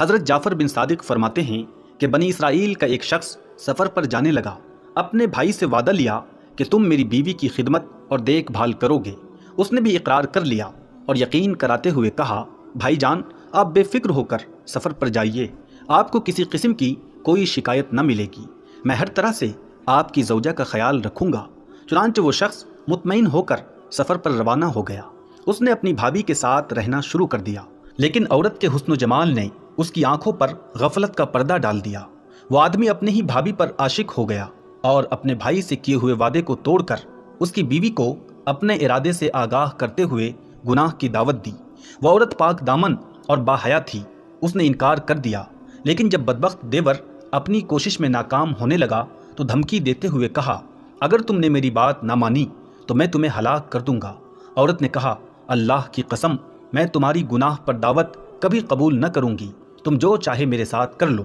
हज़रत जाफ़र बिन सादिक फरमाते हैं कि बनी इसराइल का एक शख्स सफ़र पर जाने लगा अपने भाई से वादा लिया कि तुम मेरी बीवी की खिदमत और देखभाल करोगे उसने भी इकरार कर लिया और यकीन कराते हुए कहा भाई जान आप बेफिक्र होकर सफ़र पर जाइए आपको किसी किस्म की कोई शिकायत न मिलेगी मैं हर तरह से आपकी जोजा का ख्याल रखूँगा चुनानच वो शख्स मुतमिन होकर सफ़र पर रवाना हो गया उसने अपनी भाभी के साथ रहना शुरू कर दिया लेकिन औरत के हुस्न जमाल ने उसकी आंखों पर गफलत का पर्दा डाल दिया वो आदमी अपने ही भाभी पर आशिक हो गया और अपने भाई से किए हुए वादे को तोड़कर उसकी बीवी को अपने इरादे से आगाह करते हुए गुनाह की दावत दी वह औरत पाक दामन और बाहया थी उसने इनकार कर दिया लेकिन जब बदबक देवर अपनी कोशिश में नाकाम होने लगा तो धमकी देते हुए कहा अगर तुमने मेरी बात ना मानी तो मैं तुम्हें हलाक कर दूंगा औरत ने कहा अल्लाह की कसम मैं तुम्हारी गुनाह पर दावत कभी कबूल न करूंगी तुम जो चाहे मेरे साथ कर लो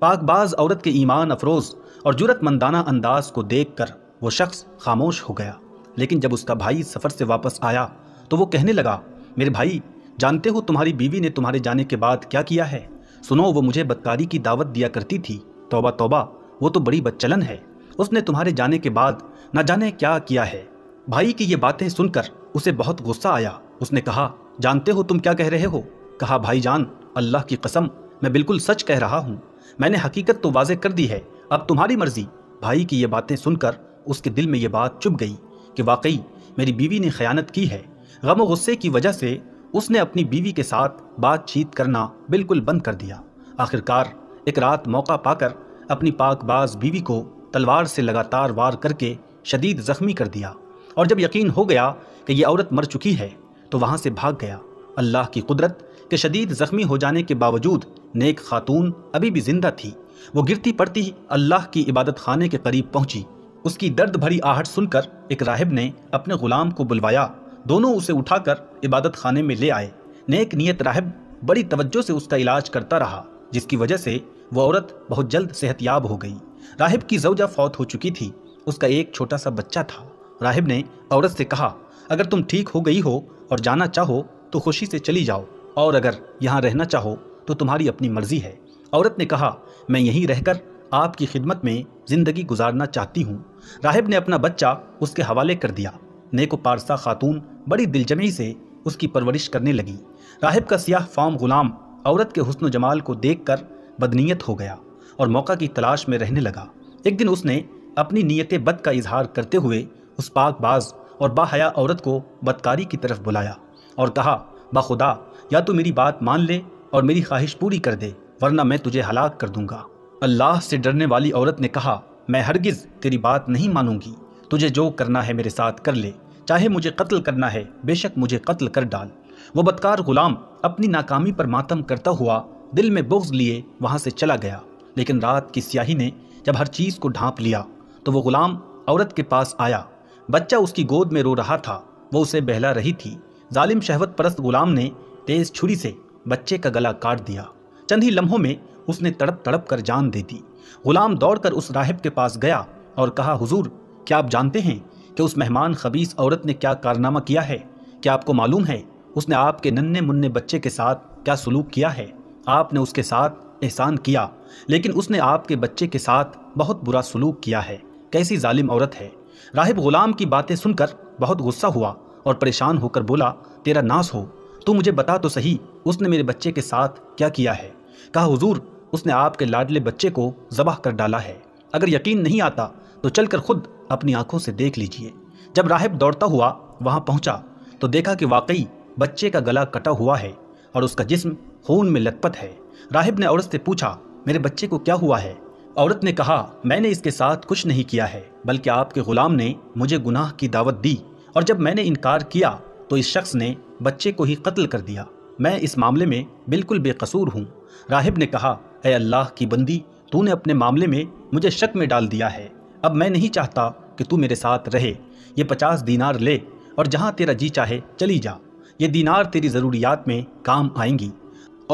पाकबाज औरत के ईमान अफरोज और जरूरतमंदाना अंदाज को देख कर वो शख्स खामोश हो गया लेकिन जब उसका भाई सफ़र से वापस आया तो वो कहने लगा मेरे भाई जानते हो तुम्हारी बीवी ने तुम्हारे जाने के बाद क्या किया है सुनो वो मुझे बदकारी की दावत दिया करती थी तोबा तोबा वो तो बड़ी बदचलन है उसने तुम्हारे जाने के बाद ना जाने क्या किया है भाई की ये बातें सुनकर उसे बहुत गुस्सा आया उसने कहा जानते हो तुम क्या कह रहे हो कहा भाई जान अल्लाह की कसम मैं बिल्कुल सच कह रहा हूँ मैंने हकीकत तो वाजे कर दी है अब तुम्हारी मर्जी भाई की ये बातें सुनकर उसके दिल में ये बात चुप गई कि वाकई मेरी बीवी ने खयानत की है गम गुस्से की वजह से उसने अपनी बीवी के साथ बातचीत करना बिल्कुल बंद कर दिया आखिरकार एक रात मौका पाकर अपनी पाकबाज बीवी को तलवार से लगातार वार करके शदीद जख्मी कर दिया और जब यकीन हो गया कि यह औरत मर चुकी है तो वहाँ से भाग गया अल्लाह की कुदरत के शदीद ज़ख्मी हो जाने के बावजूद नेक खातून अभी भी जिंदा थी वो गिरती पड़ती ही अल्लाह की इबादत खाने के करीब पहुंची उसकी दर्द भरी आहट सुनकर एक राहिब ने अपने गुलाम को बुलवाया दोनों उसे उठाकर इबादत खाने में ले आए नेक नियत राहिब बड़ी तवज्जो से उसका इलाज करता रहा जिसकी वजह से वो औरत बहुत जल्द सेहतयाब हो गई राहिब की जवजा फौत हो चुकी थी उसका एक छोटा सा बच्चा था राहिब ने औरत से कहा अगर तुम ठीक हो गई हो और जाना चाहो तो खुशी से चली जाओ और अगर यहाँ रहना चाहो तो तुम्हारी अपनी मर्जी है औरत ने कहा मैं यहीं रहकर आपकी खिदमत में ज़िंदगी गुजारना चाहती हूँ राहिब ने अपना बच्चा उसके हवाले कर दिया नेको पारसा खातून बड़ी दिलजमी से उसकी परवरिश करने लगी राहिब का सियाह फाम गुलाम औरत के हुस्न जमाल को देख कर बदनीयत हो गया और मौका की तलाश में रहने लगा एक दिन उसने अपनी नीयत बद का इजहार करते हुए उस पाकबाज और बाहया औरत को बदकारी की तरफ बुलाया और कहा बाखुदा या तो मेरी बात मान ले और मेरी ख्वाहिश पूरी कर दे वरना मैं तुझे हलाक कर दूंगा अल्लाह से डरने वाली औरत ने कहा मैं हरगिज़ तेरी बात नहीं मानूंगी तुझे जो करना है मेरे साथ कर ले चाहे मुझे कत्ल करना है बेशक मुझे कत्ल कर डाल वो बदकार गुलाम अपनी नाकामी पर मातम करता हुआ दिल में बुग्ज लिए वहाँ से चला गया लेकिन रात की स्याही ने जब हर चीज़ को ढांप लिया तो वो गुलाम औरत के पास आया बच्चा उसकी गोद में रो रहा था वो उसे बहला रही थी जालिम शहवत परस्त गुलाम ने तेज छुरी से बच्चे का गला काट दिया चंद ही लम्हों में उसने तड़प तड़प कर जान दे दी गुलाम दौड़कर उस राहिब के पास गया और कहा हुजूर क्या आप जानते हैं कि उस मेहमान खबीस औरत ने क्या कारनामा किया है क्या आपको मालूम है उसने आपके नन्हे मुन्ने बच्चे के साथ क्या सलूक किया है आपने उसके साथ एहसान किया लेकिन उसने आपके बच्चे के साथ बहुत बुरा सलूक किया है कैसी जालिम औरत है राहिब गुलाम की बातें सुनकर बहुत गुस्सा हुआ और परेशान होकर बोला तेरा नाश हो तू मुझे बता तो सही उसने मेरे बच्चे के साथ क्या किया है कहा हुजूर उसने आपके लाडले बच्चे को जबाह कर डाला है अगर यकीन नहीं आता तो चलकर खुद अपनी आंखों से देख लीजिए जब राहिब दौड़ता हुआ वहां पहुंचा तो देखा कि वाकई बच्चे का गला कटा हुआ है और उसका जिस्म खून में लतपत है राहिब ने औरत से पूछा मेरे बच्चे को क्या हुआ है औरत ने कहा मैंने इसके साथ कुछ नहीं किया है बल्कि आपके गुलाम ने मुझे गुनाह की दावत दी और जब मैंने इनकार किया तो इस शख्स ने बच्चे को ही कत्ल कर दिया मैं इस मामले में बिल्कुल बेकसूर हूँ राहिब ने कहा अः अल्लाह की बंदी तूने अपने मामले में मुझे शक में डाल दिया है अब मैं नहीं चाहता कि तू मेरे साथ रहे ये पचास दीनार ले और जहाँ तेरा जी चाहे चली जा ये दीनार तेरी ज़रूरियात में काम आएंगी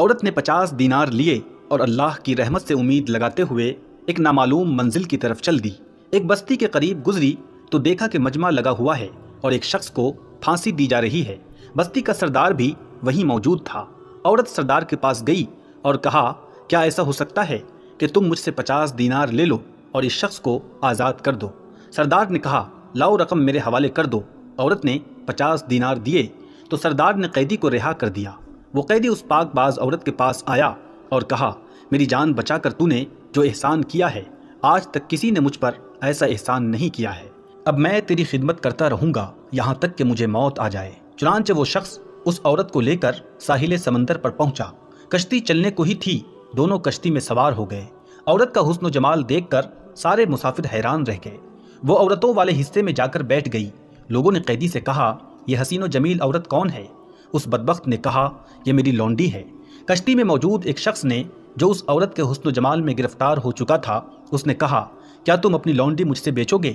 औरत ने पचास दीनार लिए और अल्लाह की रहमत से उम्मीद लगाते हुए एक नामालूम मंजिल की तरफ चल दी एक बस्ती के करीब गुजरी तो देखा कि मजमा लगा हुआ है और एक शख्स को फांसी दी जा रही है बस्ती का सरदार भी वहीं मौजूद था औरत सरदार के पास गई और कहा क्या ऐसा हो सकता है कि तुम मुझसे पचास दीनार ले लो और इस शख्स को आज़ाद कर दो सरदार ने कहा लाओ रकम मेरे हवाले कर दो औरत ने पचास दीनार दिए तो सरदार ने कैदी को रिहा कर दिया वो कैदी उस पाकबाज औरत के पास आया और कहा मेरी जान बचा कर तूने जो एहसान किया है आज तक किसी ने मुझ पर ऐसा एहसान नहीं किया है अब मैं तेरी खिदमत करता रहूँगा यहाँ तक कि मुझे मौत आ जाए चुनानचे वो शख्स उस औरत को लेकर साहिल समंदर पर पहुंचा कश्ती चलने को ही थी दोनों कश्ती में सवार हो गए औरत का हुसन जमाल देख कर सारे मुसाफिर हैरान रह गए वो औरतों वाले हिस्से में जाकर बैठ गई लोगों ने कैदी से कहा यह हसीनो जमील औरत कौन है उस बदबक ने कहा यह मेरी लौंडी है कश्ती में मौजूद एक शख्स ने जो उस औरत के हसन जमाल में गिरफ्तार हो चुका था उसने कहा क्या तुम अपनी लॉन्ड्री मुझसे बेचोगे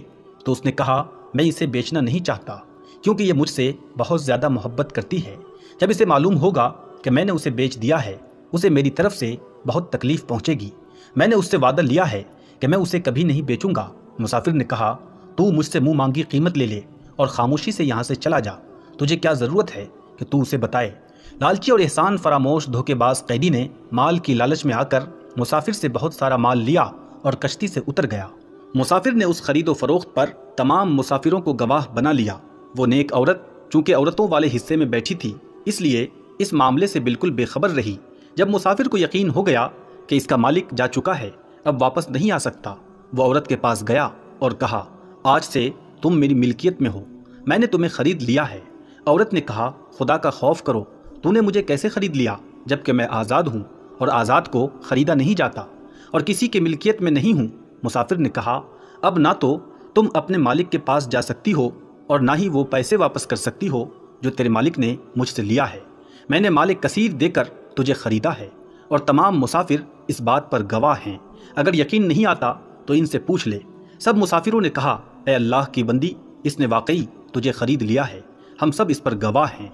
तो उसने कहा मैं इसे बेचना नहीं चाहता क्योंकि ये मुझसे बहुत ज़्यादा मोहब्बत करती है जब इसे मालूम होगा कि मैंने उसे बेच दिया है उसे मेरी तरफ से बहुत तकलीफ़ पहुँचेगी मैंने उससे वादा लिया है कि मैं उसे कभी नहीं बेचूंगा मुसाफिर ने कहा तू मुझसे मुँह मांगी कीमत ले ले और ख़ामोशी से यहाँ से चला जा तुझे क्या ज़रूरत है कि तू उसे बताए लालची और एहसान फरामोश धोखेबाज कैदी ने माल की लालच में आकर मुसाफिर से बहुत सारा माल लिया और कश्ती से उतर गया मुसाफिर ने उस खरीदो फरोख्त पर तमाम मुसाफिरों को गवाह बना लिया वो नेक औरत चूंकि औरतों वाले हिस्से में बैठी थी इसलिए इस मामले से बिल्कुल बेखबर रही जब मुसाफिर को यकीन हो गया कि इसका मालिक जा चुका है अब वापस नहीं आ सकता वो औरत के पास गया और कहा आज से तुम मेरी मिल्कियत में हो मैंने तुम्हें खरीद लिया है औरत ने कहा खुदा का खौफ करो तूने मुझे कैसे खरीद लिया जबकि मैं आज़ाद हूँ और आज़ाद को ख़रीदा नहीं जाता और किसी की मिल्कियत में नहीं हूँ मुसाफिर ने कहा अब ना तो तुम अपने मालिक के पास जा सकती हो और ना ही वो पैसे वापस कर सकती हो जो तेरे मालिक ने मुझसे लिया है मैंने मालिक कसीर देकर तुझे ख़रीदा है और तमाम मुसाफिर इस बात पर गवाह हैं अगर यकीन नहीं आता तो इनसे पूछ ले सब मुसाफिरों ने कहा ए अल्लाह की बंदी इसने वाकई तुझे ख़रीद लिया है हम सब इस पर गवाह हैं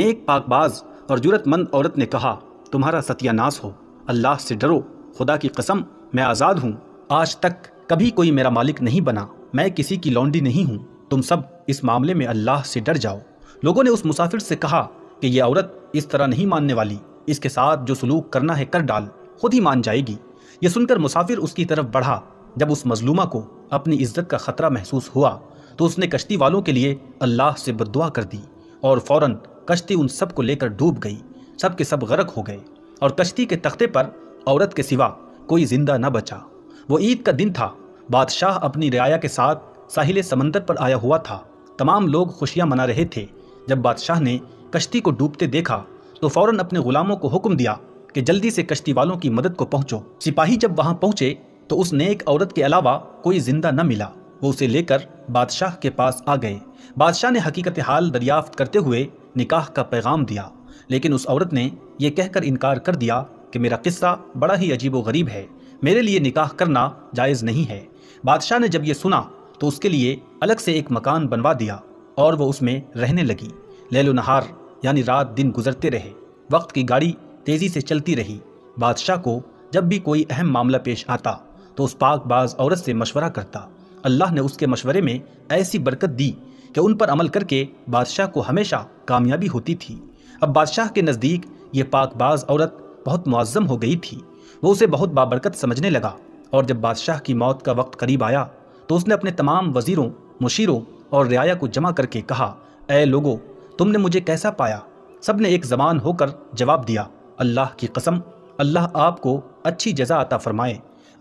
नेक पाकबाज और जरूरतमंद औरत ने कहा तुम्हारा सत्यानाश हो अल्लाह से डरो खुदा की कसम मैं आज़ाद हूँ आज तक कभी कोई मेरा मालिक नहीं बना मैं किसी की लौंडी नहीं हूँ तुम सब इस मामले में अल्लाह से डर जाओ लोगों ने उस मुसाफिर से कहा कि यह औरत इस तरह नहीं मानने वाली इसके साथ जो सलूक करना है कर डाल खुद ही मान जाएगी यह सुनकर मुसाफिर उसकी तरफ बढ़ा जब उस मजलूमा को अपनी इज्जत का खतरा महसूस हुआ तो उसने कश्ती वालों के लिए अल्लाह से बदुआ कर दी और फौरन कश्ती उन सब को लेकर डूब गई सब के सब गरक हो गए और कश्ती के तख्ते पर औरत के सिवा कोई जिंदा न बचा वो ईद का दिन था बादशाह अपनी रियाया के साथ साहिल समंदर पर आया हुआ था तमाम लोग खुशियाँ मना रहे थे जब बादशाह ने कश्ती को डूबते देखा तो फौरन अपने गुलामों को हुक्म दिया कि जल्दी से कश्ती वालों की मदद को पहुंचो सिपाही जब वहां पहुंचे तो उस नेक औरत के अलावा कोई जिंदा न मिला वो उसे लेकर बादशाह के पास आ गए बादशाह ने हकीकत हाल दरियाफ्त करते हुए निकाह का पैगाम दिया लेकिन उस औरत ने यह कहकर इनकार कर दिया कि मेरा किस्सा बड़ा ही अजीब व गरीब है मेरे लिए निकाह करना जायज़ नहीं है बादशाह ने जब यह सुना तो उसके लिए अलग से एक मकान बनवा दिया और वह उसमें रहने लगी लेलो नहार यानी रात दिन गुजरते रहे वक्त की गाड़ी तेज़ी से चलती रही बादशाह को जब भी कोई अहम मामला पेश आता तो उस पाकबाज औरत से मशवरा करता अल्लाह ने उसके मशवरे में ऐसी बरकत दी कि उन पर अमल करके बादशाह को हमेशा कामयाबी होती थी अब बादशाह के नज़दीक ये पाकबाज औरत बहुत मुआज़म हो गई थी वो उसे बहुत बाबरकत समझने लगा और जब बादशाह की मौत का वक्त करीब आया तो उसने अपने तमाम वज़ीरों मुशीरों और रियाया को जमा करके कहा ए लोगो तुमने मुझे कैसा पाया सब ने एक जबान होकर जवाब दिया अल्लाह की कसम अल्लाह आपको अच्छी जजा अता फरमाए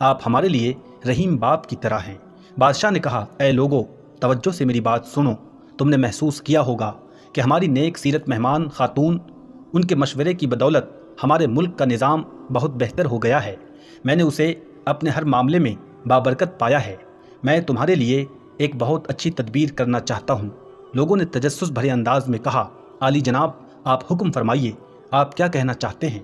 आप हमारे लिए रहीम बाप की तरह हैं बादशाह ने कहा ए लोगो तवज्जो से मेरी बात सुनो तुमने महसूस किया होगा कि हमारी नेक सीरत मेहमान खातून उनके मशवरे की बदौलत हमारे मुल्क का निज़ाम बहुत बेहतर हो गया है मैंने उसे अपने हर मामले में बाबरकत पाया है मैं तुम्हारे लिए एक बहुत अच्छी तदबीर करना चाहता हूँ लोगों ने तजस भरे अंदाज में कहा आली जनाब आप हुक्म फरमाइए आप क्या कहना चाहते हैं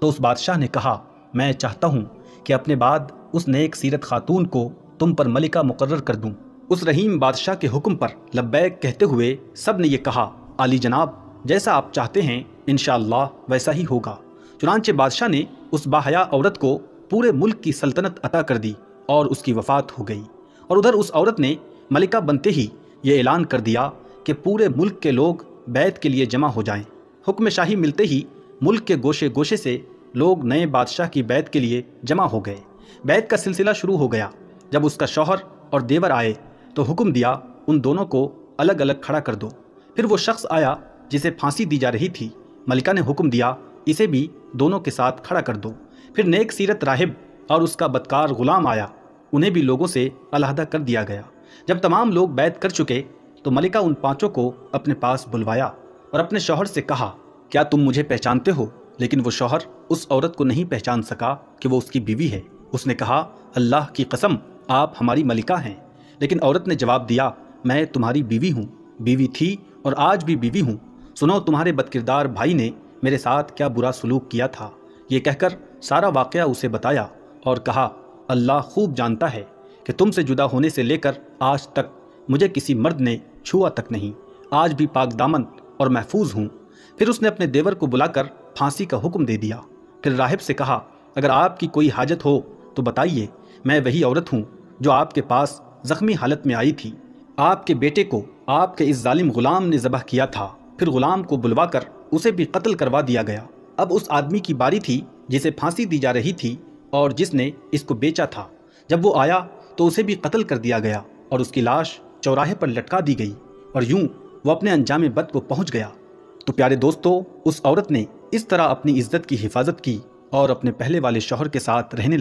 तो उस बादशाह ने कहा मैं चाहता हूँ कि अपने बाद उस नेक सीरत खातून को तुम पर मलिका मुकर कर दूँ उस रहीम बादशाह के हुक्म पर लब्बैक कहते हुए सब ने यह कहा आली जनाब जैसा आप चाहते हैं इन वैसा ही होगा चुनानचे बादशाह ने उस बाहया औरत को पूरे मुल्क की सल्तनत अता कर दी और उसकी वफात हो गई और उधर उस औरत ने मलिका बनते ही ये ऐलान कर दिया कि पूरे मुल्क के लोग बैत के लिए जमा हो जाएं। हुक्म शाही मिलते ही मुल्क के गोशे गोशे से लोग नए बादशाह की बैत के लिए जमा हो गए बैत का सिलसिला शुरू हो गया जब उसका शौहर और देवर आए तो हुक्म दिया उन दोनों को अलग अलग खड़ा कर दो फिर वो शख्स आया जिसे फांसी दी जा रही थी मलिका ने हुक्म दिया इसे भी दोनों के साथ खड़ा कर दो फिर नेक सीरत राहिब और उसका बदकार गुलाम आया उन्हें भी लोगों से अलहदा कर दिया गया जब तमाम लोग बैत कर चुके तो मलिका उन पांचों को अपने पास बुलवाया और अपने शौहर से कहा क्या तुम मुझे पहचानते हो लेकिन वो शौहर उस औरत को नहीं पहचान सका कि वो उसकी बीवी है उसने कहा अल्लाह की कसम आप हमारी मलिका हैं लेकिन औरत ने जवाब दिया मैं तुम्हारी बीवी हूँ बीवी थी और आज भी बीवी हूँ सुनो तुम्हारे बदकिरदार भाई ने मेरे साथ क्या बुरा सलूक किया था ये कहकर सारा वाक़ उसे बताया और कहा अल्लाह खूब जानता है कि तुमसे जुदा होने से लेकर आज तक मुझे किसी मर्द ने छुआ तक नहीं आज भी पाक दामन और महफूज हूँ फिर उसने अपने देवर को बुलाकर फांसी का हुक्म दे दिया फिर राहिब से कहा अगर आपकी कोई हाजत हो तो बताइए मैं वही औरत हूँ जो आपके पास ज़ख्मी हालत में आई थी आपके बेटे को आपके इस जालिम ग़ुलाम ने ज़बह किया था फिर ग़ुलाम को बुलवा कर उसे भी कत्ल करवा दिया गया अब उस आदमी की बारी थी जिसे फांसी दी जा रही थी और जिसने इसको बेचा था जब वो आया तो उसे भी कत्ल कर दिया गया और उसकी लाश चौराहे पर लटका दी गई और यूं वो अपने अंजाम बद को पहुंच गया तो प्यारे दोस्तों उस औरत ने इस तरह अपनी इज्जत की हिफाजत की और अपने पहले वाले शोहर के साथ रहने